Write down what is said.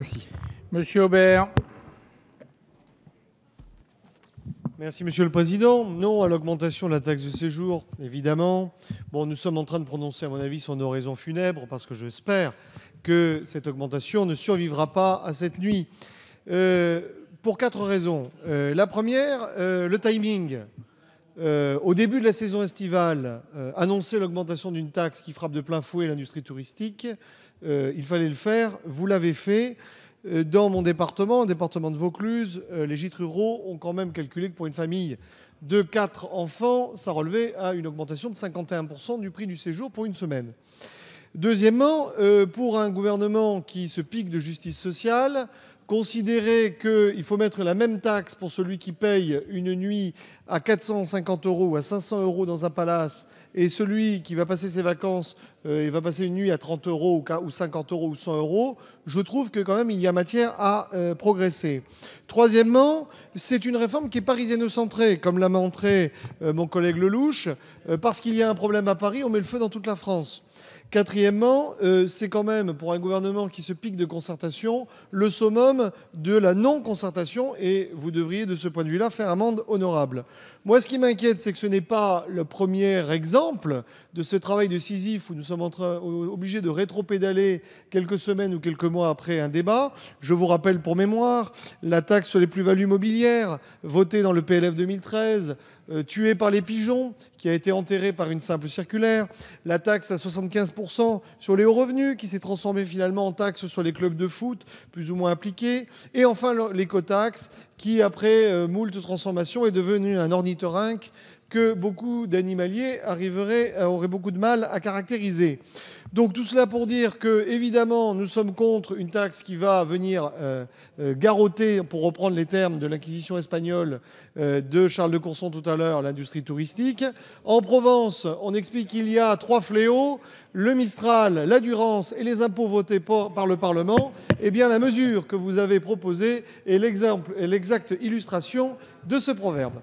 Merci. Monsieur Aubert. Merci Monsieur le Président. Non à l'augmentation de la taxe de séjour, évidemment. Bon, nous sommes en train de prononcer, à mon avis, son oraison funèbre, parce que j'espère que cette augmentation ne survivra pas à cette nuit. Euh, pour quatre raisons. Euh, la première, euh, le timing. Euh, au début de la saison estivale, euh, annoncer l'augmentation d'une taxe qui frappe de plein fouet l'industrie touristique, euh, il fallait le faire, vous l'avez fait. Dans mon département, le département de Vaucluse, les gîtes ruraux ont quand même calculé que pour une famille de 4 enfants, ça relevait à une augmentation de 51% du prix du séjour pour une semaine. Deuxièmement, pour un gouvernement qui se pique de justice sociale, considérer qu'il faut mettre la même taxe pour celui qui paye une nuit à 450 euros ou à 500 euros dans un palace et celui qui va passer ses vacances et euh, va passer une nuit à 30 euros ou 50 euros ou 100 euros, je trouve que quand même il y a matière à euh, progresser. Troisièmement, c'est une réforme qui est parisienne-centrée, comme l'a montré euh, mon collègue Lelouch. parce qu'il y a un problème à Paris, on met le feu dans toute la France. Quatrièmement, c'est quand même pour un gouvernement qui se pique de concertation le summum de la non-concertation et vous devriez de ce point de vue-là faire amende honorable. Moi, ce qui m'inquiète, c'est que ce n'est pas le premier exemple de ce travail de Sisyphe où nous sommes obligés de rétropédaler quelques semaines ou quelques mois après un débat. Je vous rappelle pour mémoire la taxe sur les plus-values mobilières votée dans le PLF 2013, euh, tué par les pigeons, qui a été enterré par une simple circulaire, la taxe à 75% sur les hauts revenus, qui s'est transformée finalement en taxe sur les clubs de foot, plus ou moins appliquée, et enfin l'écotaxe, qui après euh, moult transformations est devenue un ornithorynque que beaucoup d'animaliers arriveraient, euh, auraient beaucoup de mal à caractériser. Donc tout cela pour dire que, évidemment, nous sommes contre une taxe qui va venir euh, euh, garrotter, pour reprendre les termes de l'inquisition espagnole de Charles de Courson tout à l'heure, l'industrie touristique. En Provence, on explique qu'il y a trois fléaux, le Mistral, la Durance et les impôts votés par le Parlement. Eh bien, la mesure que vous avez proposée est l'exacte illustration de ce proverbe.